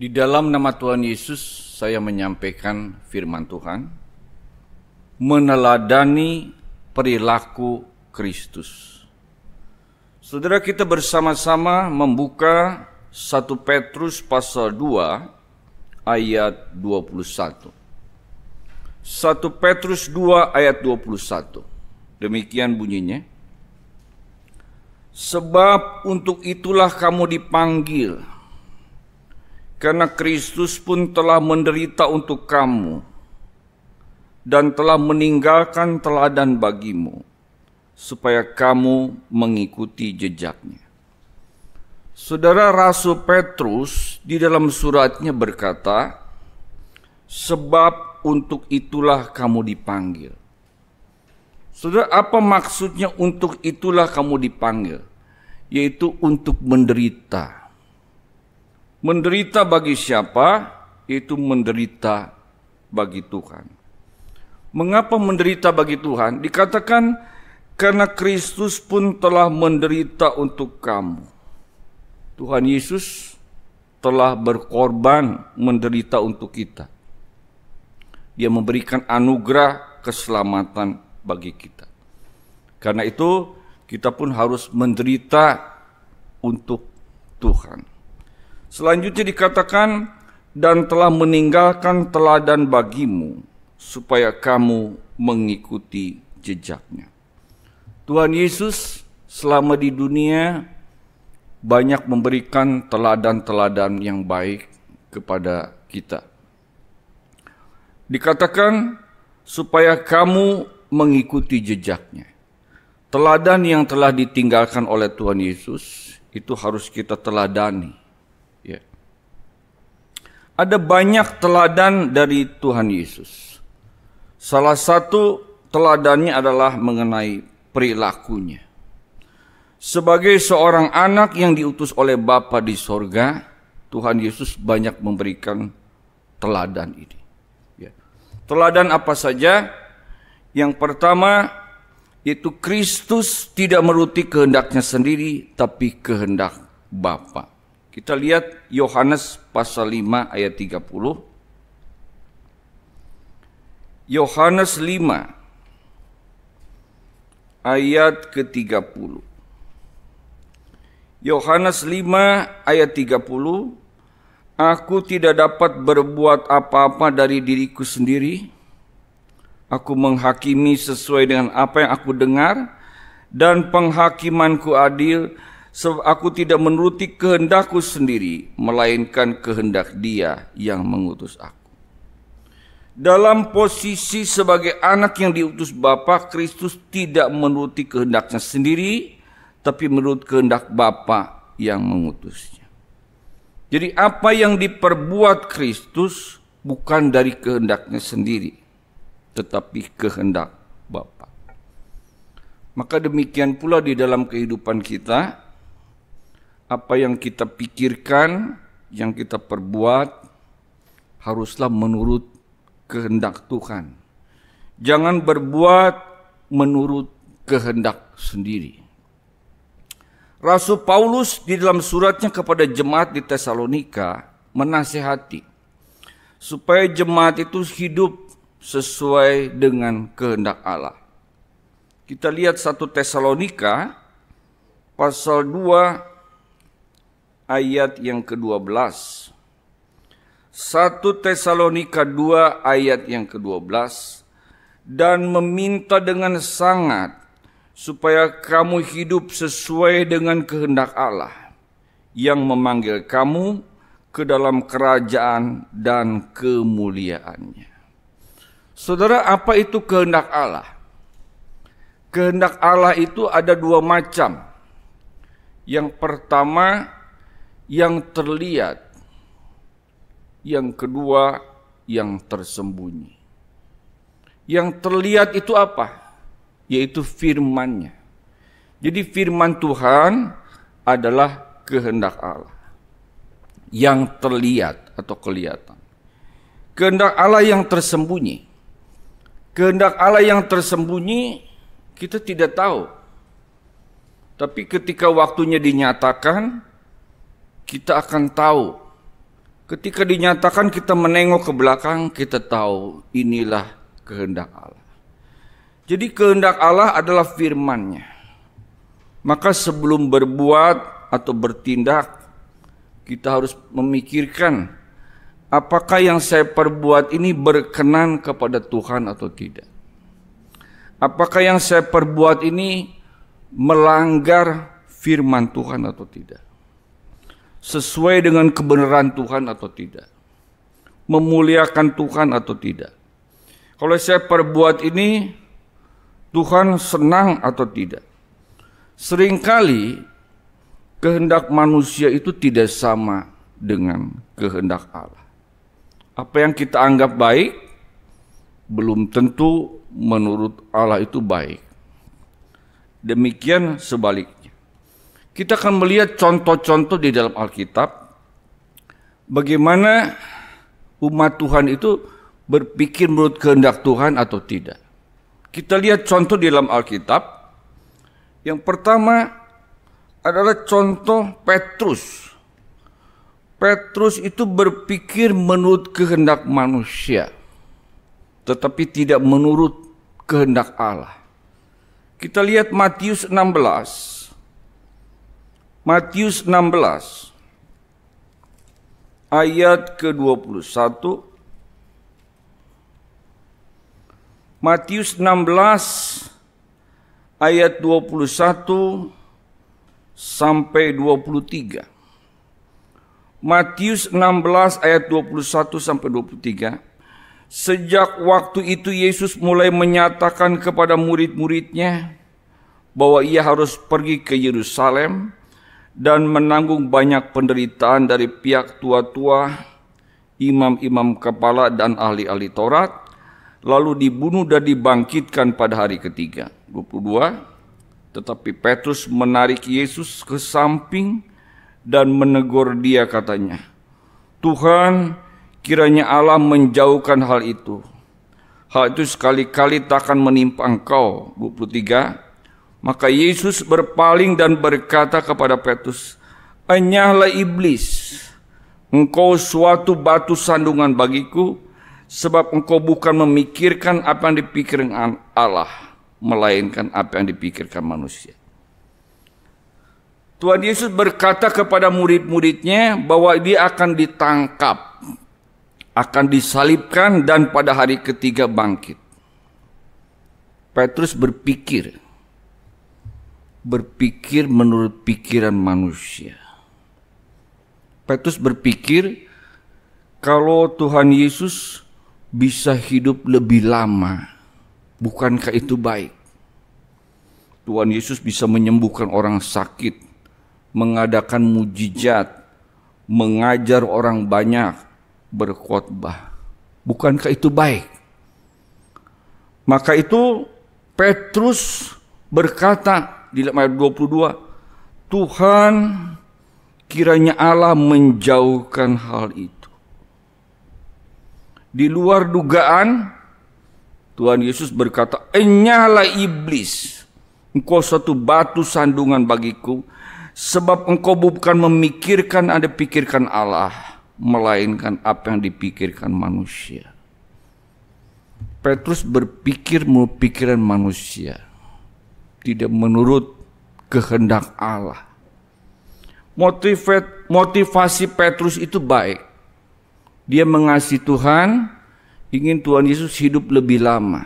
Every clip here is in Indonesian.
Di dalam nama Tuhan Yesus saya menyampaikan firman Tuhan meneladani perilaku Kristus. Saudara kita bersama-sama membuka 1 Petrus pasal 2 ayat 21. 1 Petrus 2 ayat 21. Demikian bunyinya. Sebab untuk itulah kamu dipanggil karena Kristus pun telah menderita untuk kamu dan telah meninggalkan teladan bagimu, supaya kamu mengikuti jejaknya. Saudara Rasul Petrus di dalam suratnya berkata, "Sebab untuk itulah kamu dipanggil." Saudara, apa maksudnya untuk itulah kamu dipanggil? Yaitu untuk menderita Menderita bagi siapa? Itu menderita bagi Tuhan. Mengapa menderita bagi Tuhan? Dikatakan karena Kristus pun telah menderita untuk kamu. Tuhan Yesus telah berkorban menderita untuk kita. Dia memberikan anugerah keselamatan bagi kita. Karena itu, kita pun harus menderita untuk Tuhan. Selanjutnya dikatakan dan telah meninggalkan teladan bagimu supaya kamu mengikuti jejaknya. Tuhan Yesus selama di dunia banyak memberikan teladan-teladan yang baik kepada kita. Dikatakan supaya kamu mengikuti jejaknya. Teladan yang telah ditinggalkan oleh Tuhan Yesus itu harus kita teladani ada banyak teladan dari Tuhan Yesus. Salah satu teladannya adalah mengenai perilakunya. Sebagai seorang anak yang diutus oleh Bapa di sorga, Tuhan Yesus banyak memberikan teladan ini. Ya. Teladan apa saja? Yang pertama, yaitu Kristus tidak meruti kehendaknya sendiri, tapi kehendak Bapa. Kita lihat Yohanes pasal 5 ayat 30. Yohanes 5 ayat ke-30. Yohanes 5 ayat 30 Aku tidak dapat berbuat apa-apa dari diriku sendiri. Aku menghakimi sesuai dengan apa yang aku dengar dan penghakimanku adil aku tidak menuruti kehendakku sendiri, melainkan kehendak Dia yang mengutus aku. Dalam posisi sebagai anak yang diutus Bapa, Kristus tidak menuruti kehendaknya sendiri, tapi menurut kehendak Bapa yang mengutusnya. Jadi apa yang diperbuat Kristus bukan dari kehendaknya sendiri, tetapi kehendak Bapa. Maka demikian pula di dalam kehidupan kita, apa yang kita pikirkan, yang kita perbuat haruslah menurut kehendak Tuhan. Jangan berbuat menurut kehendak sendiri. Rasul Paulus di dalam suratnya kepada jemaat di Tesalonika menasehati supaya jemaat itu hidup sesuai dengan kehendak Allah. Kita lihat satu Tesalonika pasal 2 ayat yang ke-12. 1 Tesalonika 2 ayat yang ke-12 dan meminta dengan sangat supaya kamu hidup sesuai dengan kehendak Allah yang memanggil kamu ke dalam kerajaan dan kemuliaannya. Saudara, apa itu kehendak Allah? Kehendak Allah itu ada dua macam. Yang pertama, yang terlihat, yang kedua yang tersembunyi. Yang terlihat itu apa? Yaitu firmannya. Jadi firman Tuhan adalah kehendak Allah. Yang terlihat atau kelihatan. Kehendak Allah yang tersembunyi. Kehendak Allah yang tersembunyi kita tidak tahu. Tapi ketika waktunya dinyatakan, kita akan tahu. Ketika dinyatakan kita menengok ke belakang, kita tahu inilah kehendak Allah. Jadi kehendak Allah adalah firmannya. Maka sebelum berbuat atau bertindak, kita harus memikirkan apakah yang saya perbuat ini berkenan kepada Tuhan atau tidak. Apakah yang saya perbuat ini melanggar firman Tuhan atau tidak sesuai dengan kebenaran Tuhan atau tidak, memuliakan Tuhan atau tidak. Kalau saya perbuat ini, Tuhan senang atau tidak. Seringkali kehendak manusia itu tidak sama dengan kehendak Allah. Apa yang kita anggap baik belum tentu menurut Allah itu baik. Demikian sebaliknya. Kita akan melihat contoh-contoh di dalam Alkitab bagaimana umat Tuhan itu berpikir menurut kehendak Tuhan atau tidak. Kita lihat contoh di dalam Alkitab. Yang pertama adalah contoh Petrus. Petrus itu berpikir menurut kehendak manusia, tetapi tidak menurut kehendak Allah. Kita lihat Matius 16 Matius 16 ayat ke-21 Matius 16 ayat 21 sampai 23. Matius 16 ayat 21 sampai 23. Sejak waktu itu Yesus mulai menyatakan kepada murid-muridnya bahwa ia harus pergi ke Yerusalem dan menanggung banyak penderitaan dari pihak tua-tua, imam-imam kepala dan ahli-ahli Taurat, lalu dibunuh dan dibangkitkan pada hari ketiga. 22. Tetapi Petrus menarik Yesus ke samping dan menegur dia katanya, Tuhan, kiranya Allah menjauhkan hal itu. Hal itu sekali-kali takkan menimpa engkau. 23 maka Yesus berpaling dan berkata kepada Petrus, Enyahlah iblis, engkau suatu batu sandungan bagiku, sebab engkau bukan memikirkan apa yang dipikirkan Allah, melainkan apa yang dipikirkan manusia. Tuhan Yesus berkata kepada murid-muridnya bahwa dia akan ditangkap, akan disalibkan dan pada hari ketiga bangkit. Petrus berpikir, berpikir menurut pikiran manusia. Petrus berpikir kalau Tuhan Yesus bisa hidup lebih lama, bukankah itu baik? Tuhan Yesus bisa menyembuhkan orang sakit, mengadakan mujizat, mengajar orang banyak, berkhotbah. Bukankah itu baik? Maka itu Petrus berkata, di ayat 22 Tuhan kiranya Allah menjauhkan hal itu di luar dugaan Tuhan Yesus berkata enyahlah iblis engkau satu batu sandungan bagiku sebab engkau bukan memikirkan ada pikirkan Allah melainkan apa yang dipikirkan manusia Petrus berpikir mau pikiran manusia tidak menurut kehendak Allah. motivasi Petrus itu baik. Dia mengasihi Tuhan, ingin Tuhan Yesus hidup lebih lama.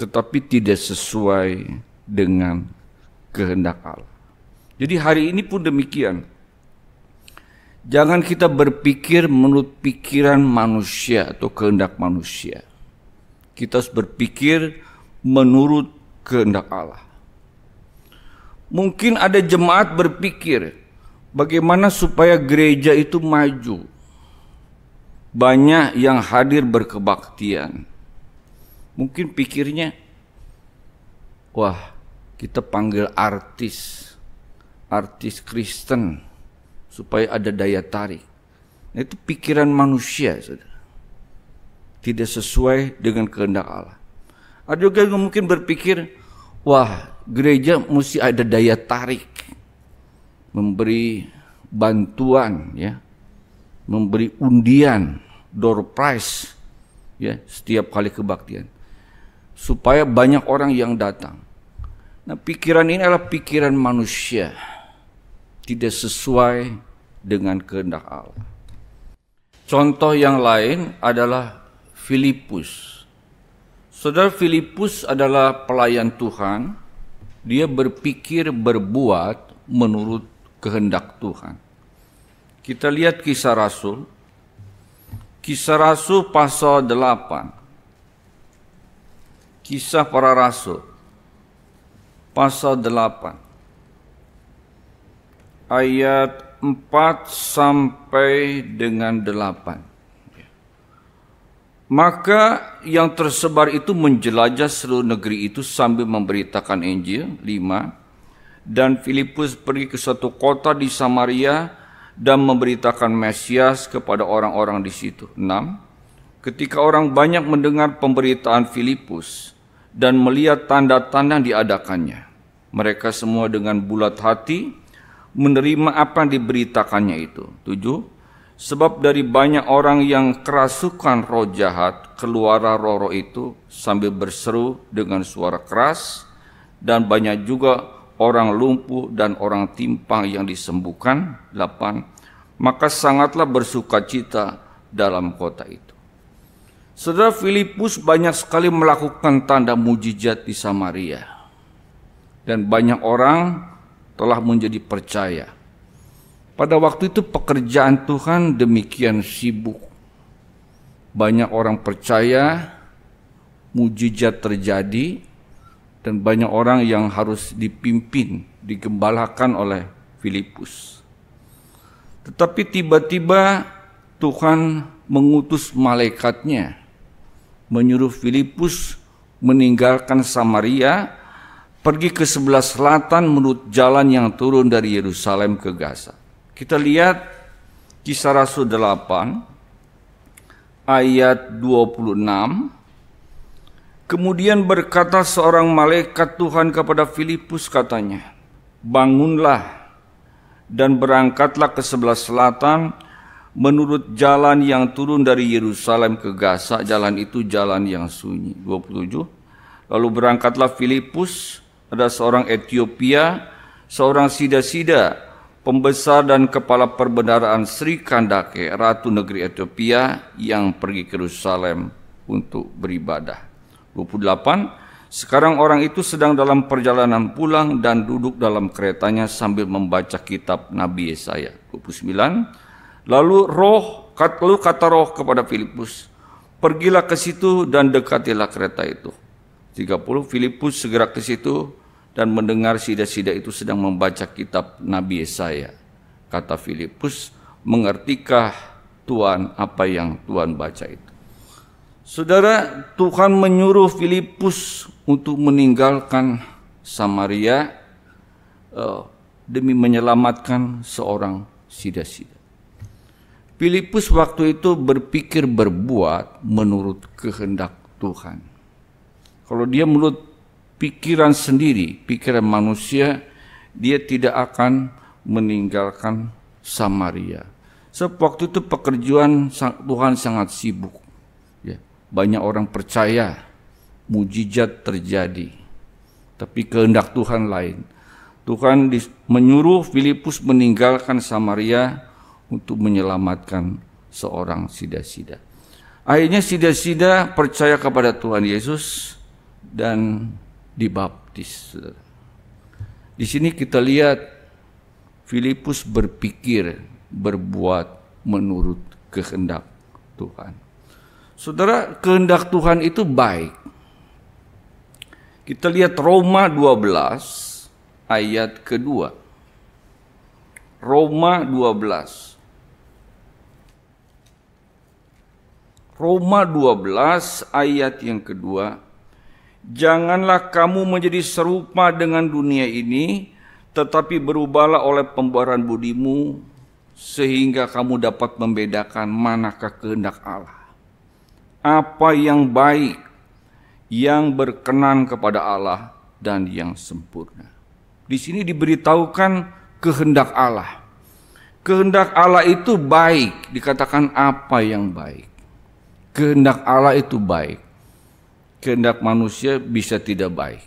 Tetapi tidak sesuai dengan kehendak Allah. Jadi hari ini pun demikian. Jangan kita berpikir menurut pikiran manusia atau kehendak manusia. Kita harus berpikir menurut kehendak Allah. Mungkin ada jemaat berpikir, bagaimana supaya gereja itu maju? Banyak yang hadir berkebaktian. Mungkin pikirnya, wah, kita panggil artis, artis Kristen supaya ada daya tarik. Nah, itu pikiran manusia, saudara. Tidak sesuai dengan kehendak Allah. Ada juga yang mungkin berpikir, wah gereja mesti ada daya tarik memberi bantuan ya memberi undian door prize ya setiap kali kebaktian supaya banyak orang yang datang nah pikiran ini adalah pikiran manusia tidak sesuai dengan kehendak Allah contoh yang lain adalah Filipus Saudara Filipus adalah pelayan Tuhan. Dia berpikir berbuat menurut kehendak Tuhan. Kita lihat kisah Rasul. Kisah Rasul pasal 8. Kisah para Rasul. Pasal 8. Ayat 4 sampai dengan 8. Maka yang tersebar itu menjelajah seluruh negeri itu sambil memberitakan Injil. lima Dan Filipus pergi ke suatu kota di Samaria dan memberitakan Mesias kepada orang-orang di situ. enam Ketika orang banyak mendengar pemberitaan Filipus dan melihat tanda-tanda diadakannya, mereka semua dengan bulat hati menerima apa yang diberitakannya itu. tujuh Sebab dari banyak orang yang kerasukan roh jahat, keluar roh-roh itu sambil berseru dengan suara keras, dan banyak juga orang lumpuh dan orang timpang yang disembuhkan. 8. Maka sangatlah bersuka cita dalam kota itu. Saudara Filipus banyak sekali melakukan tanda mujizat di Samaria. Dan banyak orang telah menjadi percaya. Pada waktu itu pekerjaan Tuhan demikian sibuk. Banyak orang percaya, mujizat terjadi, dan banyak orang yang harus dipimpin, digembalakan oleh Filipus. Tetapi tiba-tiba Tuhan mengutus malaikatnya, menyuruh Filipus meninggalkan Samaria, pergi ke sebelah selatan menurut jalan yang turun dari Yerusalem ke Gaza. Kita lihat kisah Rasul 8 ayat 26. Kemudian berkata seorang malaikat Tuhan kepada Filipus katanya, Bangunlah dan berangkatlah ke sebelah selatan menurut jalan yang turun dari Yerusalem ke Gaza, jalan itu jalan yang sunyi. 27. Lalu berangkatlah Filipus, ada seorang Ethiopia, seorang sida-sida pembesar dan kepala perbendaraan Sri Kandake, Ratu Negeri Ethiopia yang pergi ke Yerusalem untuk beribadah. 28. Sekarang orang itu sedang dalam perjalanan pulang dan duduk dalam keretanya sambil membaca kitab Nabi Yesaya. 29. Lalu roh, lalu kata roh kepada Filipus, pergilah ke situ dan dekatilah kereta itu. 30. Filipus segera ke situ dan mendengar sida-sida itu sedang membaca kitab Nabi Yesaya. Kata Filipus, mengertikah Tuhan apa yang Tuhan baca itu? Saudara, Tuhan menyuruh Filipus untuk meninggalkan Samaria uh, demi menyelamatkan seorang sida-sida. Filipus waktu itu berpikir berbuat menurut kehendak Tuhan. Kalau dia menurut pikiran sendiri, pikiran manusia, dia tidak akan meninggalkan Samaria. Sebab waktu itu pekerjaan Tuhan sangat sibuk. Ya. banyak orang percaya, mujizat terjadi. Tapi kehendak Tuhan lain. Tuhan menyuruh Filipus meninggalkan Samaria untuk menyelamatkan seorang sida-sida. Akhirnya sida-sida percaya kepada Tuhan Yesus dan dibaptis. Di sini kita lihat Filipus berpikir, berbuat menurut kehendak Tuhan. Saudara, kehendak Tuhan itu baik. Kita lihat Roma 12 ayat kedua. Roma 12 Roma 12 ayat yang kedua Janganlah kamu menjadi serupa dengan dunia ini, tetapi berubahlah oleh pembaruan budimu, sehingga kamu dapat membedakan manakah kehendak Allah. Apa yang baik, yang berkenan kepada Allah, dan yang sempurna. Di sini diberitahukan kehendak Allah. Kehendak Allah itu baik, dikatakan apa yang baik. Kehendak Allah itu baik kehendak manusia bisa tidak baik.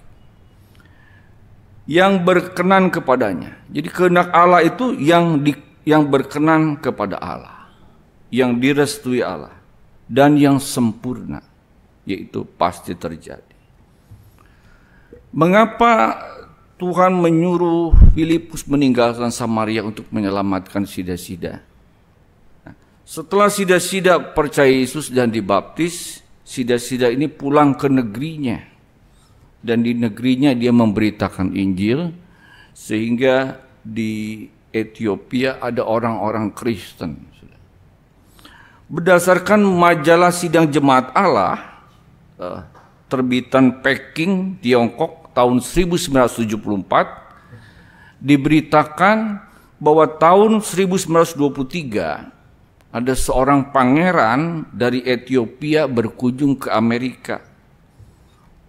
Yang berkenan kepadanya. Jadi kehendak Allah itu yang di, yang berkenan kepada Allah, yang direstui Allah dan yang sempurna yaitu pasti terjadi. Mengapa Tuhan menyuruh Filipus meninggalkan Samaria untuk menyelamatkan sida-sida? Nah, setelah sida-sida percaya Yesus dan dibaptis, sida-sida ini pulang ke negerinya dan di negerinya dia memberitakan Injil sehingga di Ethiopia ada orang-orang Kristen. Berdasarkan majalah sidang jemaat Allah eh, terbitan Peking Tiongkok tahun 1974 diberitakan bahwa tahun 1923 ada seorang pangeran dari Ethiopia berkunjung ke Amerika.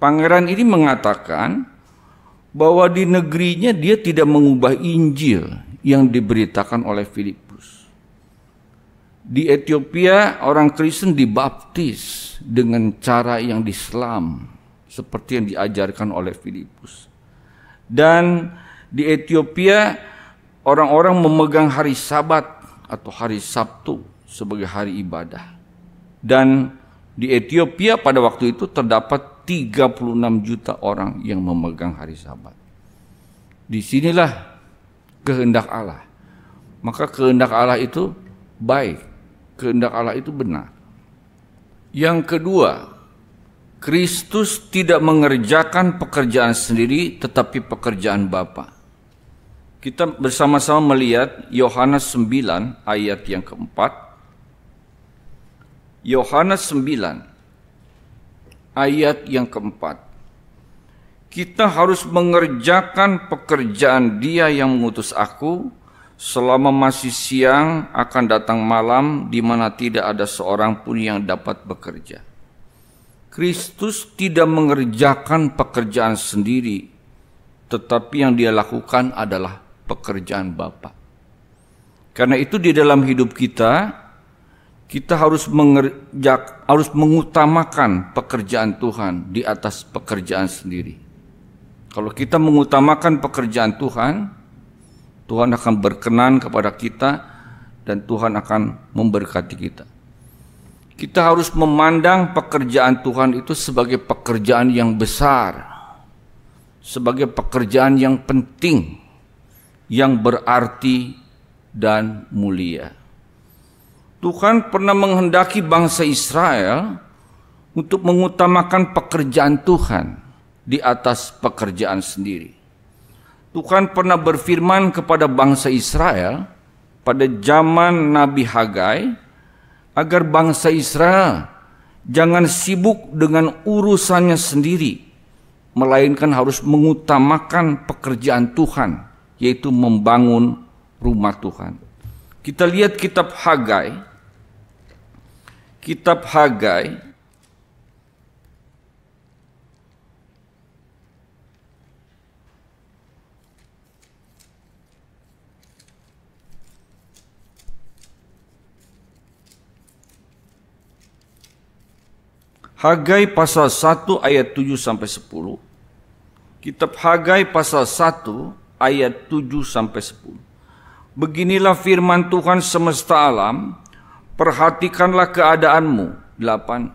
Pangeran ini mengatakan bahwa di negerinya dia tidak mengubah Injil yang diberitakan oleh Filipus. Di Ethiopia orang Kristen dibaptis dengan cara yang diselam seperti yang diajarkan oleh Filipus. Dan di Ethiopia orang-orang memegang hari Sabat atau hari Sabtu sebagai hari ibadah. Dan di Ethiopia pada waktu itu terdapat 36 juta orang yang memegang hari sabat. Disinilah kehendak Allah. Maka kehendak Allah itu baik, kehendak Allah itu benar. Yang kedua, Kristus tidak mengerjakan pekerjaan sendiri tetapi pekerjaan Bapa. Kita bersama-sama melihat Yohanes 9 ayat yang keempat Yohanes 9 ayat yang keempat. Kita harus mengerjakan pekerjaan dia yang mengutus aku selama masih siang akan datang malam di mana tidak ada seorang pun yang dapat bekerja. Kristus tidak mengerjakan pekerjaan sendiri, tetapi yang dia lakukan adalah pekerjaan Bapa. Karena itu di dalam hidup kita kita harus mengerjak, harus mengutamakan pekerjaan Tuhan di atas pekerjaan sendiri. Kalau kita mengutamakan pekerjaan Tuhan, Tuhan akan berkenan kepada kita dan Tuhan akan memberkati kita. Kita harus memandang pekerjaan Tuhan itu sebagai pekerjaan yang besar, sebagai pekerjaan yang penting, yang berarti dan mulia. Tuhan pernah menghendaki bangsa Israel untuk mengutamakan pekerjaan Tuhan di atas pekerjaan sendiri. Tuhan pernah berfirman kepada bangsa Israel pada zaman Nabi Hagai agar bangsa Israel jangan sibuk dengan urusannya sendiri, melainkan harus mengutamakan pekerjaan Tuhan, yaitu membangun rumah Tuhan. Kita lihat kitab Hagai kitab Hagai Hagai pasal 1 ayat 7 sampai 10. Kitab Hagai pasal 1 ayat 7 sampai 10. Beginilah firman Tuhan semesta alam, Perhatikanlah keadaanmu. Delapan.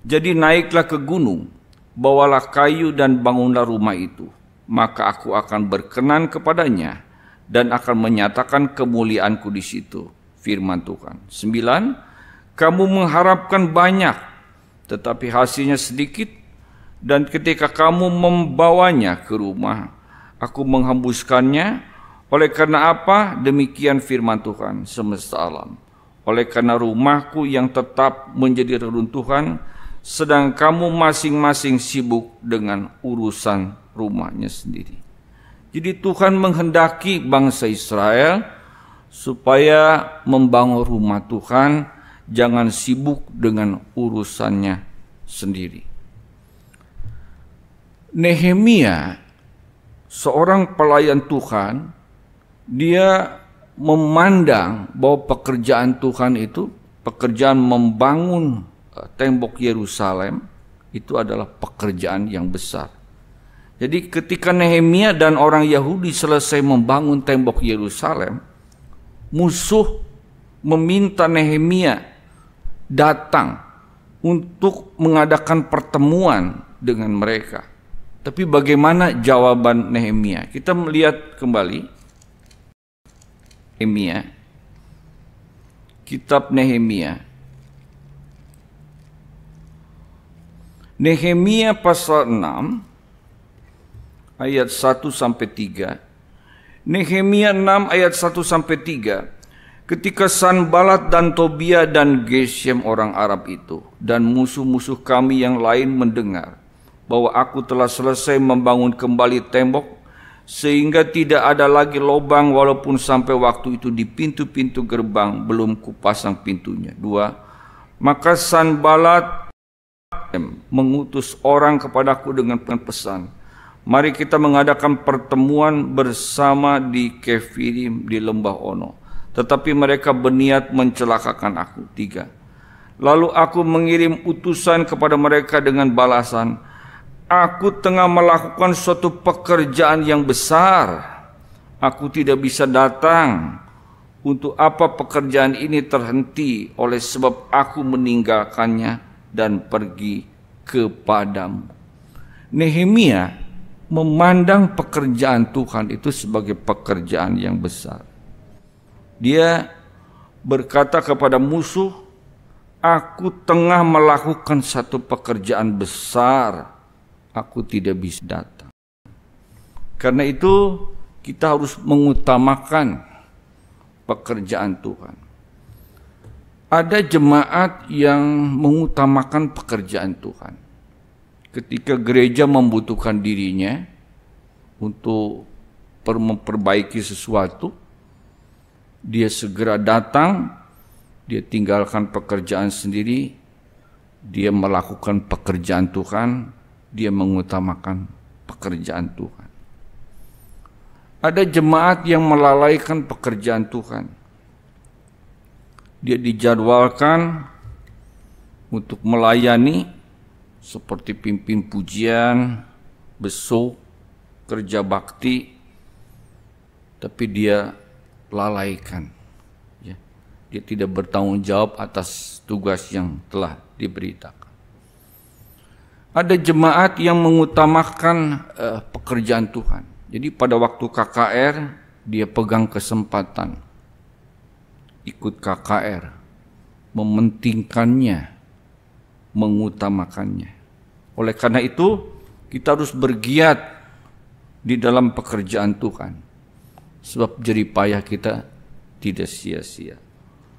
Jadi naiklah ke gunung, bawalah kayu dan bangunlah rumah itu. Maka aku akan berkenan kepadanya dan akan menyatakan kemuliaanku di situ. Firman Tuhan. Sembilan. Kamu mengharapkan banyak, tetapi hasilnya sedikit. Dan ketika kamu membawanya ke rumah, aku menghembuskannya. Oleh karena apa? Demikian firman Tuhan semesta alam oleh karena rumahku yang tetap menjadi reruntuhan, sedang kamu masing-masing sibuk dengan urusan rumahnya sendiri. Jadi Tuhan menghendaki bangsa Israel supaya membangun rumah Tuhan, jangan sibuk dengan urusannya sendiri. Nehemia, seorang pelayan Tuhan, dia memandang bahwa pekerjaan Tuhan itu pekerjaan membangun eh, tembok Yerusalem itu adalah pekerjaan yang besar. Jadi ketika Nehemia dan orang Yahudi selesai membangun tembok Yerusalem, musuh meminta Nehemia datang untuk mengadakan pertemuan dengan mereka. Tapi bagaimana jawaban Nehemia? Kita melihat kembali Nehemia kitab Nehemia Nehemia pasal 6 ayat 1 sampai 3 Nehemia 6 ayat 1 sampai 3 ketika Sanbalat dan Tobia dan Gesem orang Arab itu dan musuh-musuh kami yang lain mendengar bahwa aku telah selesai membangun kembali tembok sehingga tidak ada lagi lobang walaupun sampai waktu itu di pintu-pintu gerbang belum kupasang pintunya. Dua, maka Sanbalat mengutus orang kepadaku dengan pesan, mari kita mengadakan pertemuan bersama di Kefirim di Lembah Ono. Tetapi mereka berniat mencelakakan aku. Tiga, lalu aku mengirim utusan kepada mereka dengan balasan, Aku tengah melakukan suatu pekerjaan yang besar. Aku tidak bisa datang untuk apa pekerjaan ini terhenti oleh sebab aku meninggalkannya dan pergi kepadamu. Nehemia memandang pekerjaan Tuhan itu sebagai pekerjaan yang besar. Dia berkata kepada musuh, "Aku tengah melakukan satu pekerjaan besar." aku tidak bisa datang. Karena itu kita harus mengutamakan pekerjaan Tuhan. Ada jemaat yang mengutamakan pekerjaan Tuhan. Ketika gereja membutuhkan dirinya untuk memperbaiki sesuatu, dia segera datang, dia tinggalkan pekerjaan sendiri, dia melakukan pekerjaan Tuhan dia mengutamakan pekerjaan Tuhan. Ada jemaat yang melalaikan pekerjaan Tuhan. Dia dijadwalkan untuk melayani seperti pimpin pujian, besok kerja bakti, tapi dia lalaikan. Ya. Dia tidak bertanggung jawab atas tugas yang telah diberitakan. Ada jemaat yang mengutamakan uh, pekerjaan Tuhan. Jadi pada waktu KKR dia pegang kesempatan ikut KKR, mementingkannya, mengutamakannya. Oleh karena itu, kita harus bergiat di dalam pekerjaan Tuhan. Sebab jerih payah kita tidak sia-sia.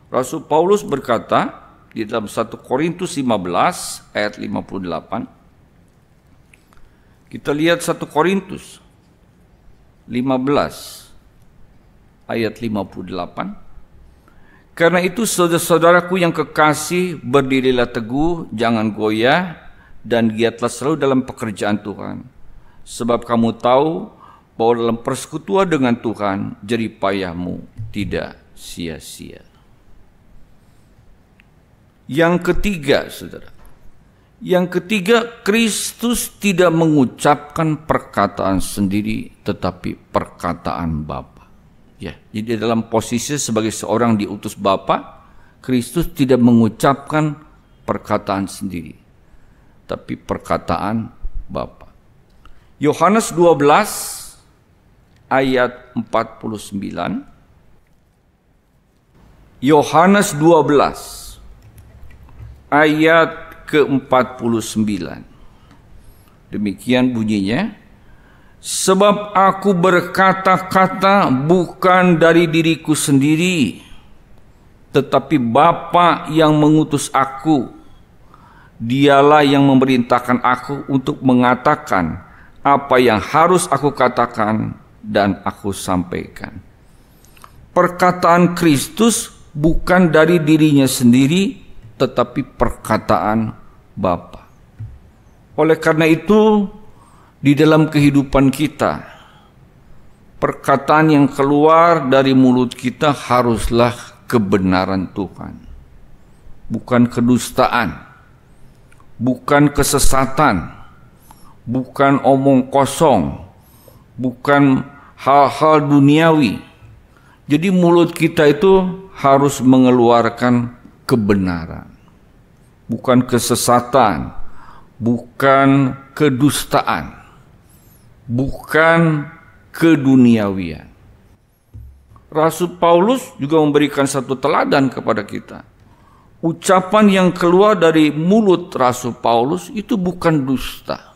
Rasul Paulus berkata di dalam 1 Korintus 15 ayat 58, kita lihat 1 Korintus 15 ayat 58. Karena itu saudara-saudaraku yang kekasih berdirilah teguh, jangan goyah dan giatlah selalu dalam pekerjaan Tuhan. Sebab kamu tahu bahwa dalam persekutuan dengan Tuhan jeripayahmu tidak sia-sia. Yang ketiga, saudara, yang ketiga, Kristus tidak mengucapkan perkataan sendiri tetapi perkataan Bapa. Ya, jadi dalam posisi sebagai seorang diutus Bapa, Kristus tidak mengucapkan perkataan sendiri tapi perkataan Bapa. Yohanes 12 ayat 49 Yohanes 12 ayat ke-49. Demikian bunyinya. Sebab aku berkata-kata bukan dari diriku sendiri, tetapi Bapa yang mengutus aku. Dialah yang memerintahkan aku untuk mengatakan apa yang harus aku katakan dan aku sampaikan. Perkataan Kristus bukan dari dirinya sendiri, tetapi perkataan Bapa. Oleh karena itu, di dalam kehidupan kita, perkataan yang keluar dari mulut kita haruslah kebenaran Tuhan, bukan kedustaan, bukan kesesatan, bukan omong kosong, bukan hal-hal duniawi. Jadi, mulut kita itu harus mengeluarkan kebenaran bukan kesesatan, bukan kedustaan, bukan keduniawian. Rasul Paulus juga memberikan satu teladan kepada kita. Ucapan yang keluar dari mulut Rasul Paulus itu bukan dusta,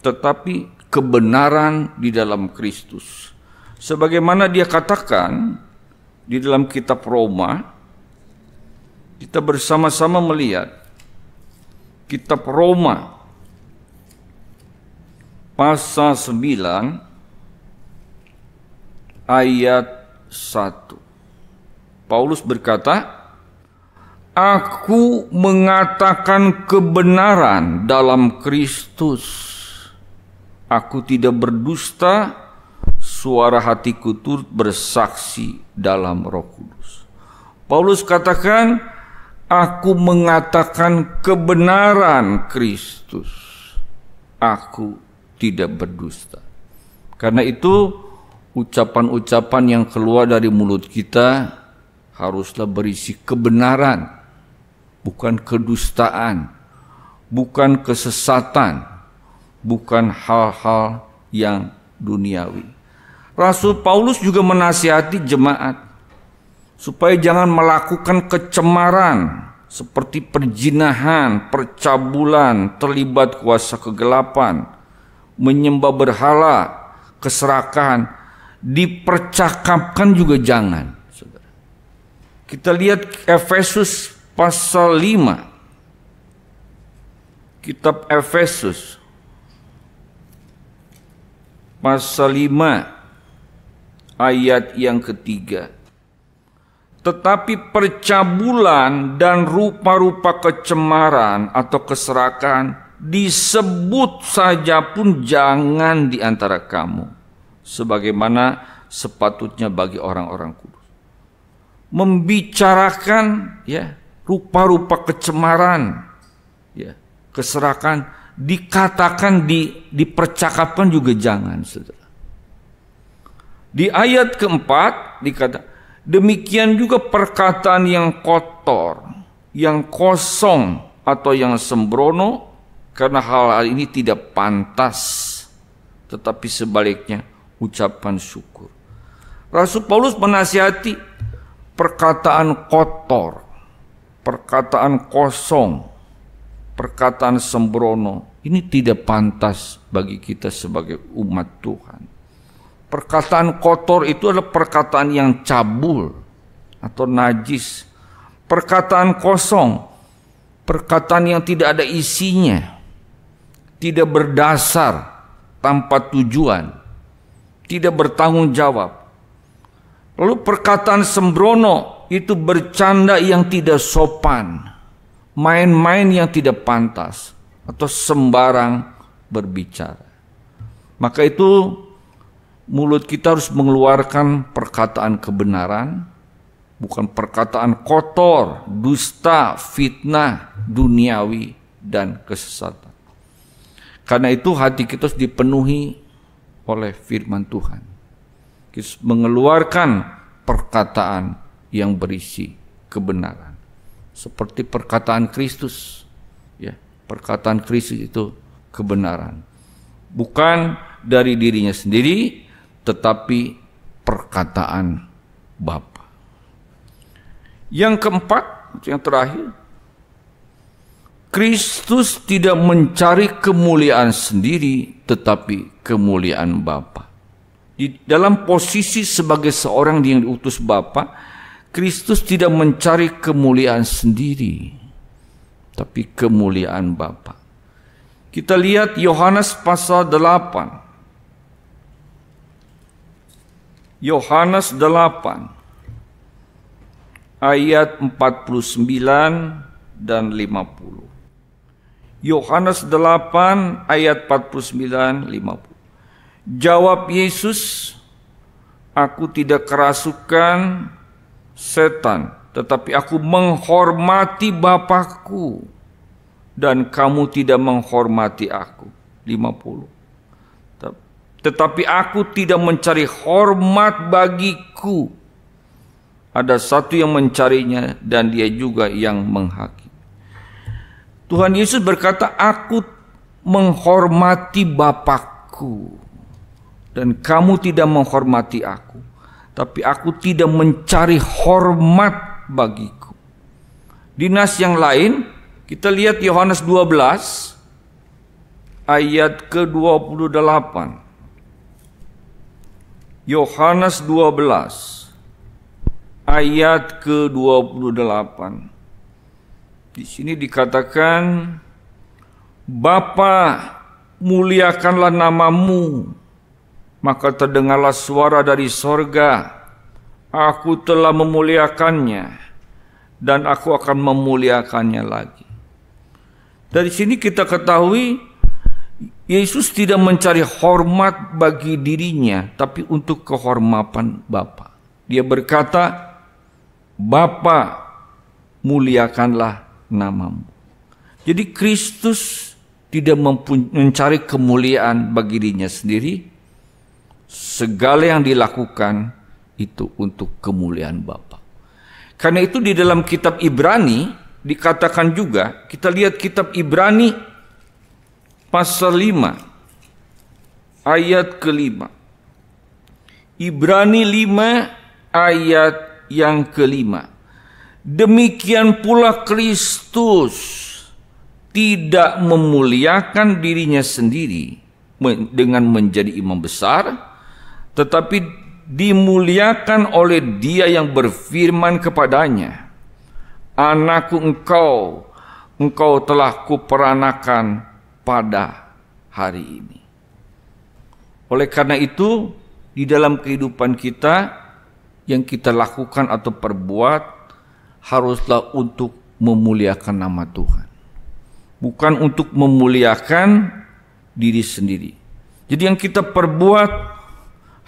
tetapi kebenaran di dalam Kristus. Sebagaimana dia katakan di dalam kitab Roma, kita bersama-sama melihat kitab Roma pasal 9 ayat 1. Paulus berkata, Aku mengatakan kebenaran dalam Kristus. Aku tidak berdusta, suara hatiku turut bersaksi dalam roh kudus. Paulus katakan, Aku mengatakan kebenaran Kristus. Aku tidak berdusta. Karena itu ucapan-ucapan yang keluar dari mulut kita haruslah berisi kebenaran, bukan kedustaan, bukan kesesatan, bukan hal-hal yang duniawi. Rasul Paulus juga menasihati jemaat supaya jangan melakukan kecemaran seperti perjinahan, percabulan, terlibat kuasa kegelapan, menyembah berhala, keserakahan, dipercakapkan juga jangan. Kita lihat Efesus pasal 5. Kitab Efesus pasal 5 ayat yang ketiga tetapi percabulan dan rupa-rupa kecemaran atau keserakan disebut saja pun jangan di antara kamu sebagaimana sepatutnya bagi orang-orang kudus membicarakan ya rupa-rupa kecemaran ya keserakan dikatakan di dipercakapkan juga jangan saudara di ayat keempat dikatakan Demikian juga perkataan yang kotor, yang kosong atau yang sembrono karena hal-hal ini tidak pantas. Tetapi sebaliknya ucapan syukur. Rasul Paulus menasihati perkataan kotor, perkataan kosong, perkataan sembrono. Ini tidak pantas bagi kita sebagai umat Tuhan. Perkataan kotor itu adalah perkataan yang cabul atau najis. Perkataan kosong, perkataan yang tidak ada isinya, tidak berdasar, tanpa tujuan, tidak bertanggung jawab. Lalu perkataan sembrono itu bercanda yang tidak sopan, main-main yang tidak pantas, atau sembarang berbicara. Maka itu Mulut kita harus mengeluarkan perkataan kebenaran, bukan perkataan kotor, dusta, fitnah, duniawi, dan kesesatan. Karena itu hati kita harus dipenuhi oleh firman Tuhan. Kita mengeluarkan perkataan yang berisi kebenaran. Seperti perkataan Kristus. ya Perkataan Kristus itu kebenaran. Bukan dari dirinya sendiri, tetapi perkataan Bapa. Yang keempat, yang terakhir, Kristus tidak mencari kemuliaan sendiri tetapi kemuliaan Bapa. Di dalam posisi sebagai seorang yang diutus Bapa, Kristus tidak mencari kemuliaan sendiri tapi kemuliaan Bapa. Kita lihat Yohanes pasal 8 Yohanes 8 ayat 49 dan 50. Yohanes 8 ayat 49 50. Jawab Yesus, "Aku tidak kerasukan setan, tetapi aku menghormati Bapakku dan kamu tidak menghormati aku." 50 tetapi aku tidak mencari hormat bagiku. Ada satu yang mencarinya dan dia juga yang menghakimi. Tuhan Yesus berkata, "Aku menghormati Bapakku dan kamu tidak menghormati aku, tapi aku tidak mencari hormat bagiku." Dinas yang lain, kita lihat Yohanes 12 ayat ke-28. Yohanes 12 ayat ke-28. Di sini dikatakan Bapa muliakanlah namamu maka terdengarlah suara dari sorga aku telah memuliakannya dan aku akan memuliakannya lagi dari sini kita ketahui Yesus tidak mencari hormat bagi dirinya, tapi untuk kehormatan Bapa. Dia berkata, "Bapa, muliakanlah namamu." Jadi Kristus tidak mencari kemuliaan bagi dirinya sendiri. Segala yang dilakukan itu untuk kemuliaan Bapa. Karena itu di dalam kitab Ibrani dikatakan juga, kita lihat kitab Ibrani pasal 5 ayat kelima. Ibrani 5 ayat yang kelima. Demikian pula Kristus tidak memuliakan dirinya sendiri dengan menjadi imam besar, tetapi dimuliakan oleh dia yang berfirman kepadanya, Anakku engkau, engkau telah kuperanakan, pada hari ini. Oleh karena itu, di dalam kehidupan kita yang kita lakukan atau perbuat haruslah untuk memuliakan nama Tuhan. Bukan untuk memuliakan diri sendiri. Jadi yang kita perbuat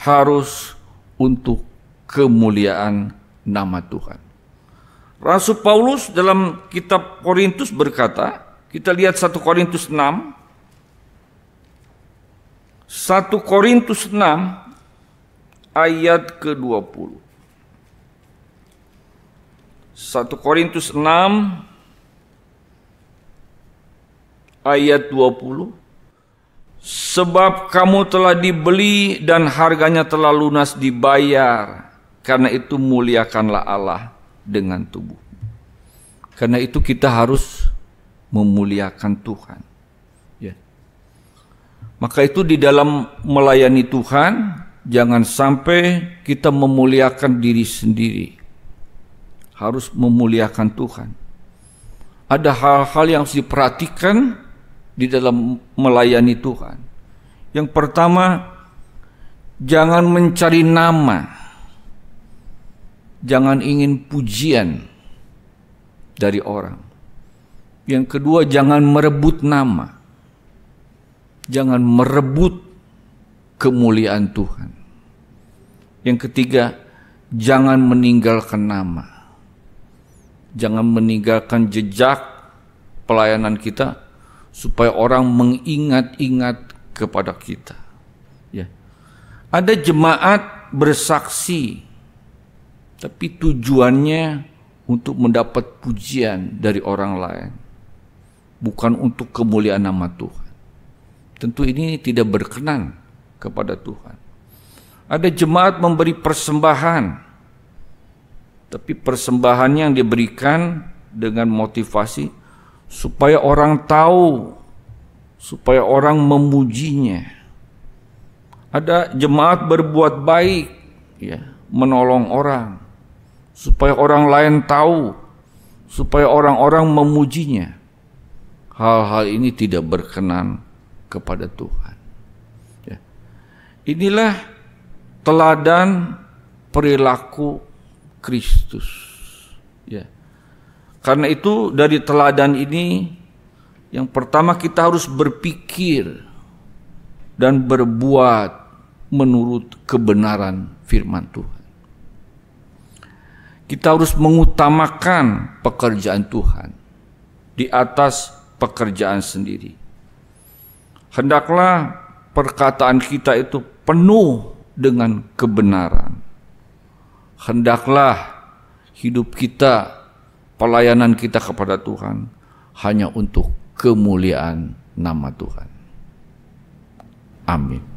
harus untuk kemuliaan nama Tuhan. Rasul Paulus dalam kitab Korintus berkata, kita lihat 1 Korintus 6. 1 Korintus 6 ayat ke-20. 1 Korintus 6 ayat 20. Sebab kamu telah dibeli dan harganya telah lunas dibayar. Karena itu muliakanlah Allah dengan tubuh. Karena itu kita harus memuliakan Tuhan. Ya. Maka itu di dalam melayani Tuhan, jangan sampai kita memuliakan diri sendiri. Harus memuliakan Tuhan. Ada hal-hal yang harus diperhatikan di dalam melayani Tuhan. Yang pertama, jangan mencari nama. Jangan ingin pujian dari orang yang kedua, jangan merebut nama. Jangan merebut kemuliaan Tuhan. Yang ketiga, jangan meninggalkan nama. Jangan meninggalkan jejak pelayanan kita supaya orang mengingat-ingat kepada kita. Ya. Ada jemaat bersaksi tapi tujuannya untuk mendapat pujian dari orang lain bukan untuk kemuliaan nama Tuhan. Tentu ini tidak berkenan kepada Tuhan. Ada jemaat memberi persembahan, tapi persembahan yang diberikan dengan motivasi supaya orang tahu, supaya orang memujinya. Ada jemaat berbuat baik, ya, menolong orang, supaya orang lain tahu, supaya orang-orang memujinya hal-hal ini tidak berkenan kepada Tuhan. Ya. Inilah teladan perilaku Kristus. Ya. Karena itu dari teladan ini yang pertama kita harus berpikir dan berbuat menurut kebenaran firman Tuhan. Kita harus mengutamakan pekerjaan Tuhan di atas pekerjaan sendiri. Hendaklah perkataan kita itu penuh dengan kebenaran. Hendaklah hidup kita, pelayanan kita kepada Tuhan hanya untuk kemuliaan nama Tuhan. Amin.